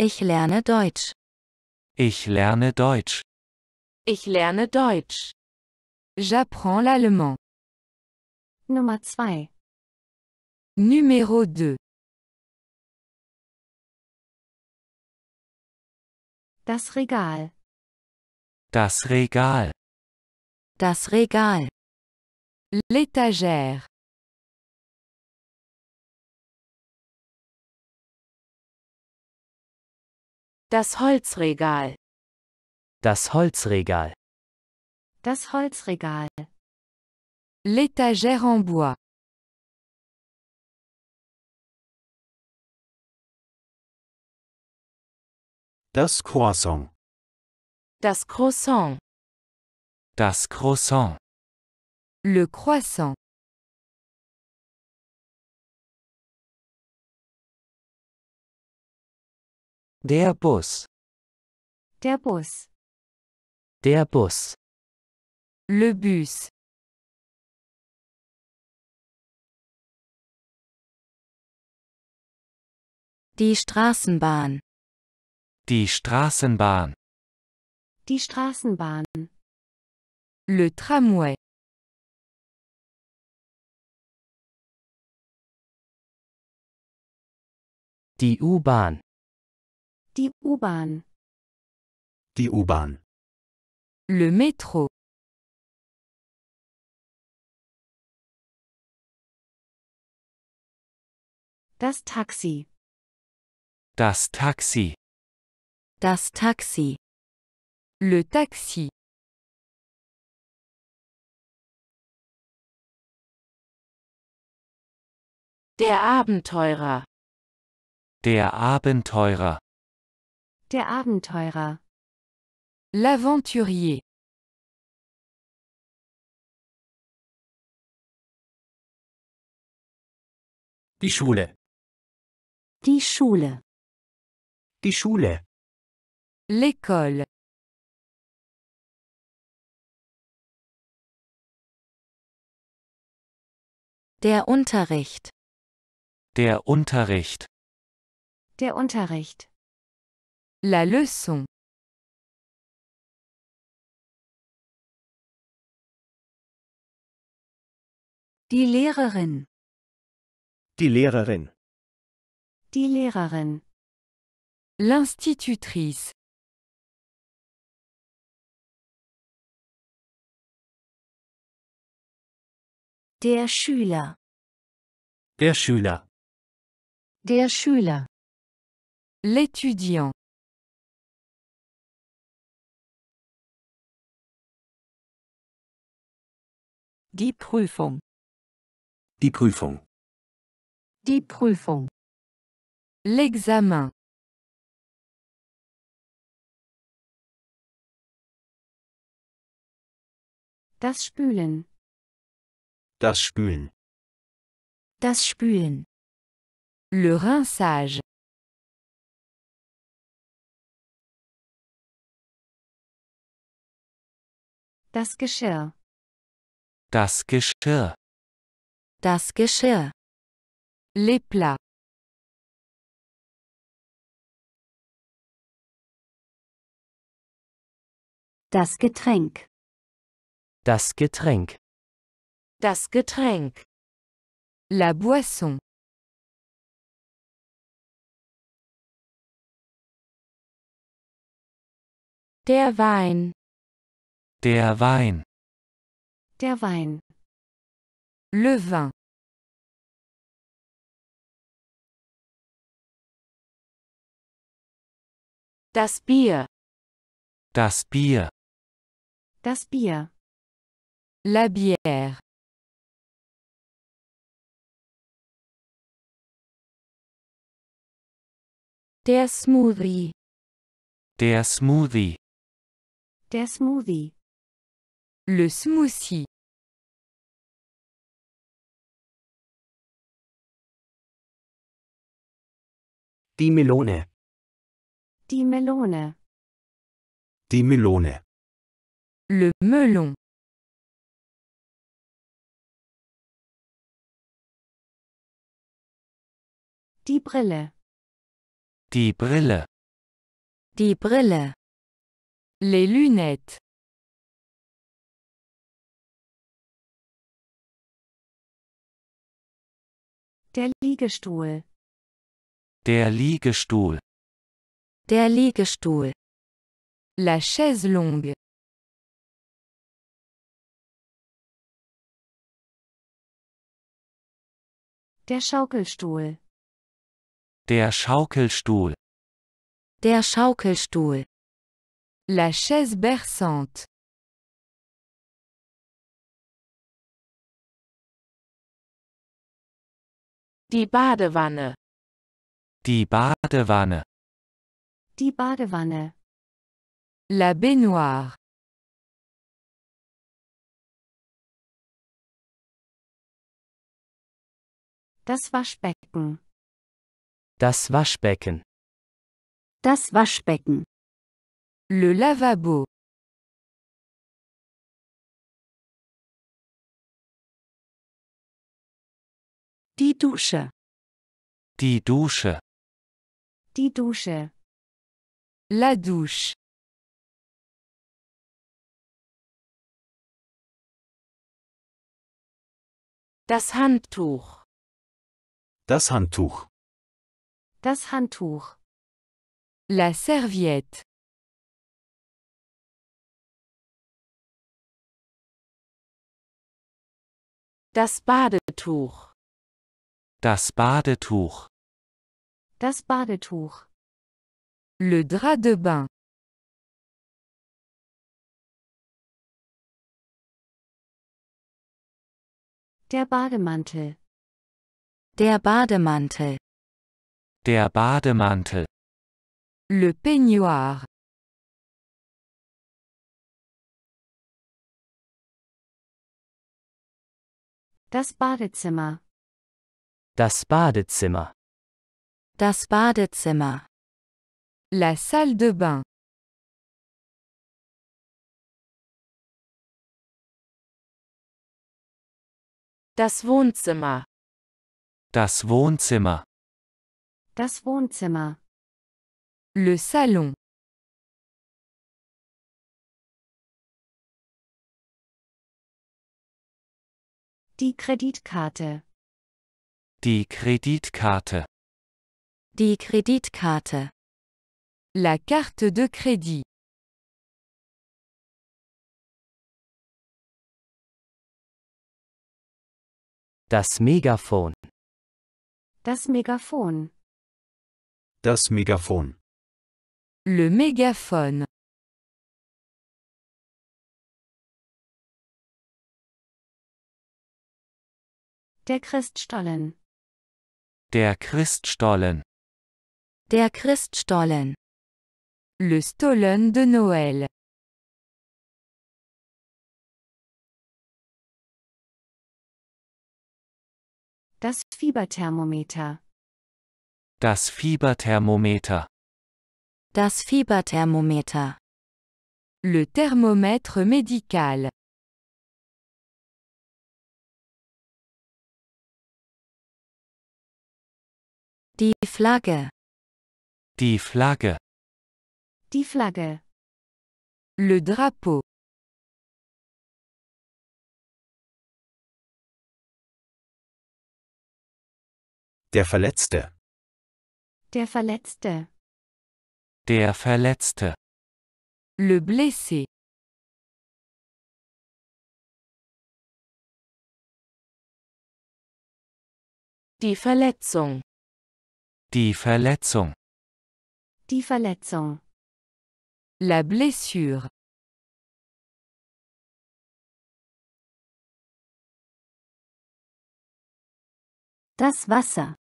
Ich lerne Deutsch. Ich lerne Deutsch. Ich lerne Deutsch. J'apprends l'allemand. Nummer 2. Numéro 2. Das Regal. Das Regal. Das Regal. L'étagère. Das Holzregal. Das Holzregal. Das Holzregal. L'étagère en bois. Das Croissant. Das Croissant. Das Croissant. Le croissant. Der Bus. Der Bus. Der Bus. Le bus. Die Straßenbahn. Die Straßenbahn. Die Straßenbahn. Le tramway. Die U-Bahn. Die U-Bahn. Die U-Bahn. Le Metro. Das Taxi. Das Taxi. Das Taxi. Le taxi. Der Abenteurer. Der Abenteurer. Der Abenteurer. L'aventurier. Die Schule. Die Schule. Die Schule. L'école. Der Unterricht. Der Unterricht. Der Unterricht. La leçon. Die Lehrerin. Die Lehrerin. Die Lehrerin. L'institutrice. Der Schüler. Der Schüler. Der Schüler. L'étudiant. Die Prüfung. Die Prüfung. Die Prüfung. L'examen. Das Spülen. Das Spülen. Das Spülen. Le rinçage. Das Geschirr. Das Geschirr. Das Geschirr. Les Das Getränk. Das Getränk. Das Getränk. La boisson. Der Wein. Der Wein. Der Wein. Le vin. Das Bier. Das Bier. Das Bier. La bière. Der Smoothie. Der Smoothie. Der Smoothie. Le smoothie. Die Melone. Die Melone. Die Melone. Le melon. Die Brille. Die Brille. Die Brille. Les lunettes. Der Liegestuhl. Der Liegestuhl. Der Liegestuhl. La chaise longue. Der Schaukelstuhl. Der Schaukelstuhl. Der Schaukelstuhl. La chaise berçante. Die Badewanne. Die Badewanne. Die Badewanne. La baignoire. Das Waschbecken. Das Waschbecken. Das Waschbecken. Le lavabo. Die Dusche. Die Dusche. Die Dusche. La douche. Das Handtuch. Das Handtuch. Das Handtuch. La serviette. Das Badetuch. Das Badetuch. Das Badetuch. Le drap de bain. Der Bademantel. Der Bademantel. Der Bademantel. Le peignoir. Das Badezimmer. Das Badezimmer. Das Badezimmer. La salle de bain. Das Wohnzimmer. Das Wohnzimmer. Das Wohnzimmer. Le salon. Die Kreditkarte. Die Kreditkarte. Die Kreditkarte. La carte de crédit. Das Megafon. Das Megafon. Das Megafon. Le Megafon. Der Christstollen. Der Christstollen. Der Christstollen. Le Stollen de Noël. Das Fieberthermometer. Das Fieberthermometer. Das Fieberthermometer. Le thermomètre médical. Die Flagge. Die Flagge. Die Flagge. Le drapeau. Der Verletzte. Der Verletzte. Der Verletzte. Le blessé. Die Verletzung. Die Verletzung. Die Verletzung. La blessure. Das Wasser.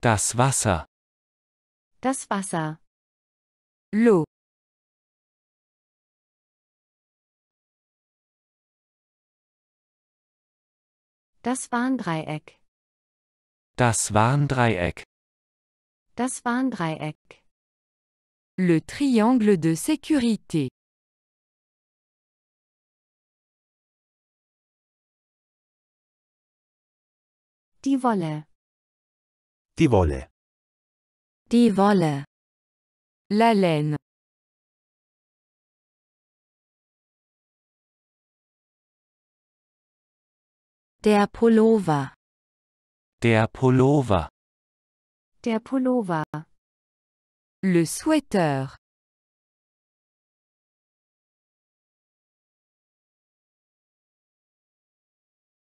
Das Wasser. Das Wasser. L'eau. Das Warndreieck. Das Warndreieck. Das Warndreieck. Le triangle de sécurité. Die Wolle. Die Wolle. Die Wolle. La laine. Der Pullover. Der Pullover. Der Pullover. Le sweater.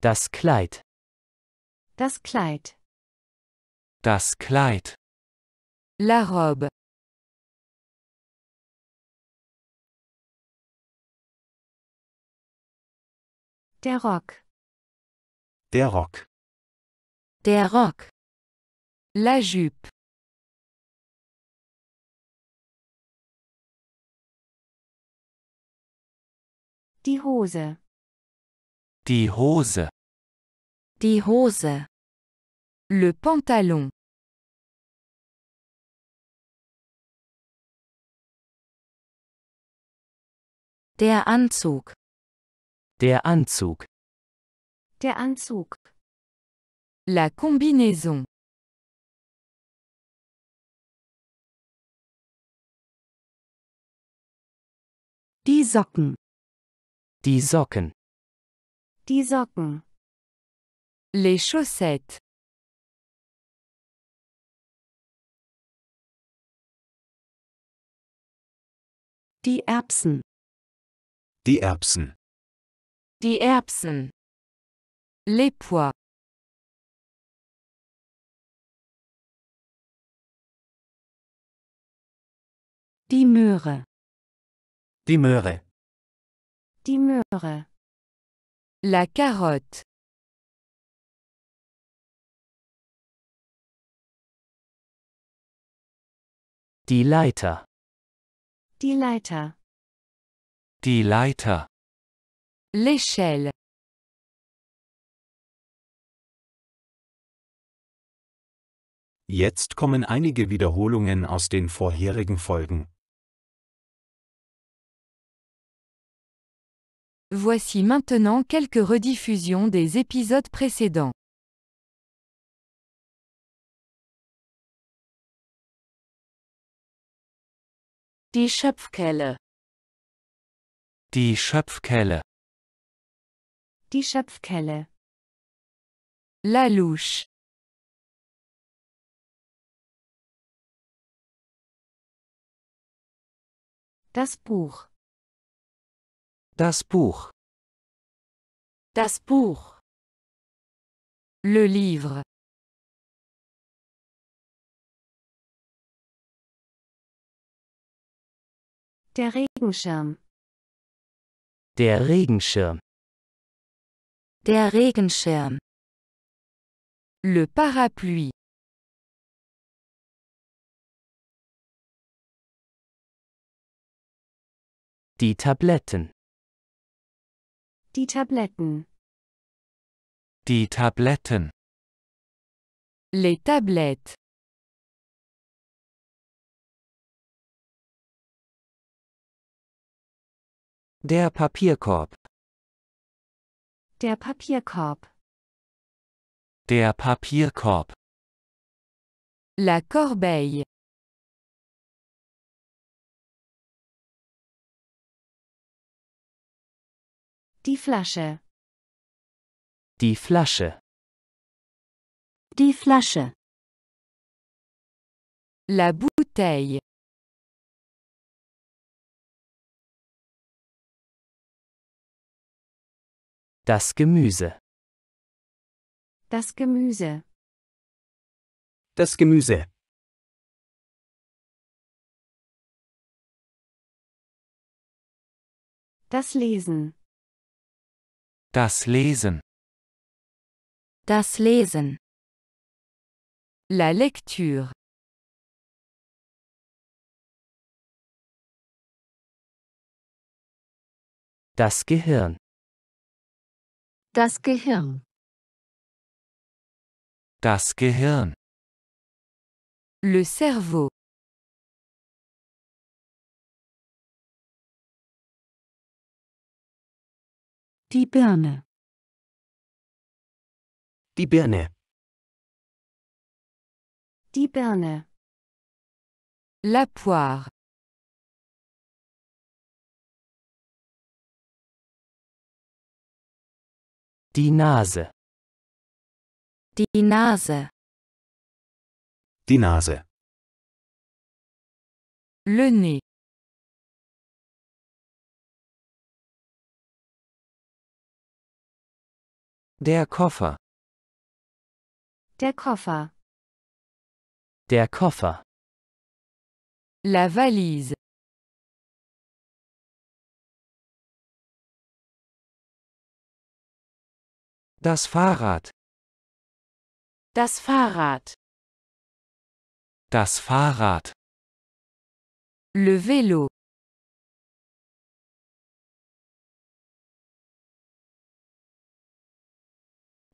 Das Kleid. Das Kleid. Das Kleid. La robe. Der Rock. Der Rock. Der Rock. La jupe. Die Hose. Die Hose. Die Hose. Le pantalon. Der Anzug. Der Anzug. Der Anzug. La combinaison. Die Socken. Die Socken. Die Socken. Les chaussettes. Die Erbsen. Die Erbsen. Die Erbsen. Les pois. Die Möhre. Die Möhre. Die Möhre. La carotte. Die Leiter. Die Leiter. Die Leiter. L'échelle. Jetzt kommen einige Wiederholungen aus den vorherigen Folgen. Voici maintenant quelques rediffusions des épisodes précédents. Die Schöpfkelle. Die Schöpfkelle. Die Schöpfkelle. La louche. Das Buch. Das Buch. Das Buch. Le livre. Der Regenschirm. Der Regenschirm. Der Regenschirm. Le parapluie. Die Tabletten. Die Tabletten. Die Tabletten. Les tablettes. Der Papierkorb. Der Papierkorb. Der Papierkorb. La corbeille. Die Flasche. Die Flasche. Die Flasche. La bouteille. Das Gemüse. Das Gemüse. Das Gemüse. Das Lesen. Das Lesen. Das Lesen. La lecture. Das Gehirn. Das Gehirn. Das Gehirn. Le cerveau. Die Birne. Die Birne. Die Birne. La poire. Die Nase. Die Nase. Die Nase. Le nez. Der Koffer. Der Koffer. Der Koffer. La valise. Das Fahrrad. Das Fahrrad. Das Fahrrad. Le vélo.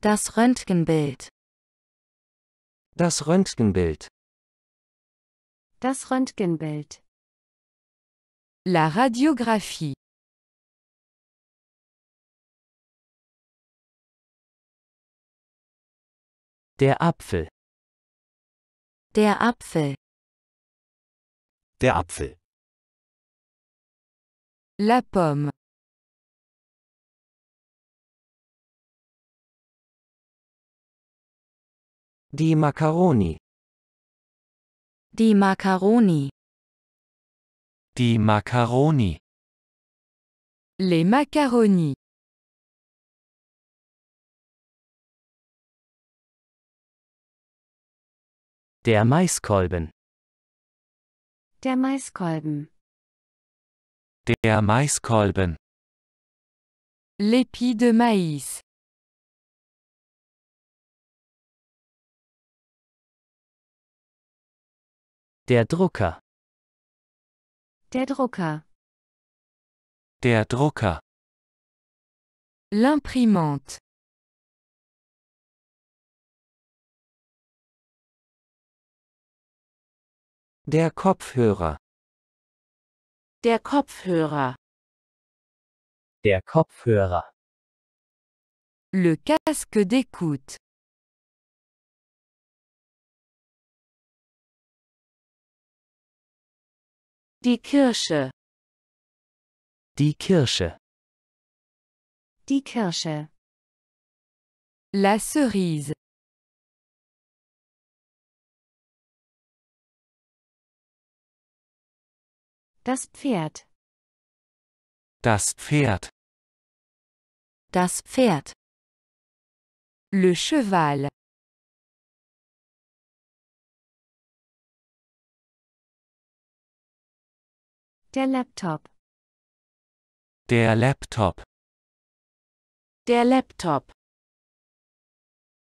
Das Röntgenbild. Das Röntgenbild. Das Röntgenbild. La radiographie. Der Apfel. Der Apfel. Der Apfel. La pomme. Die Macaroni. Die Macaroni. Die Macaroni. Les macaronis. Der Maiskolben. Der Maiskolben. Der Maiskolben. L'épi de maïs. Der Drucker. Der Drucker. Der Drucker. L'imprimante. Der Kopfhörer. Der Kopfhörer. Der Kopfhörer. Le casque d'écoute. Die Kirsche. Die Kirsche. Die Kirsche. La cerise. Das Pferd. Das Pferd. Das Pferd. Le cheval. Der Laptop. Der Laptop. Der Laptop.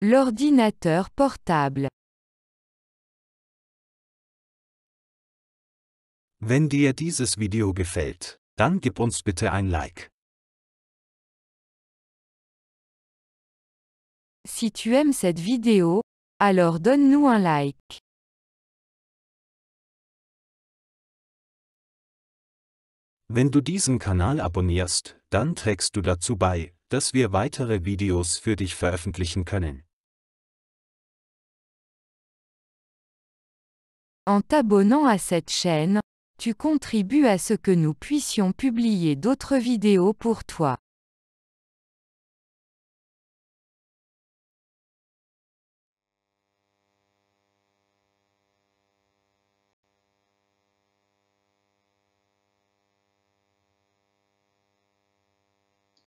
L'ordinateur portable. Wenn dir dieses Video gefällt, dann gib uns bitte ein Like. Si tu aimes cette vidéo, alors donne-nous un like. Wenn du diesen Kanal abonnierst, dann trägst du dazu bei, dass wir weitere Videos für dich veröffentlichen können. En t'abonnant à cette chaîne, tu contribues à ce que nous puissions publier d'autres vidéos pour toi.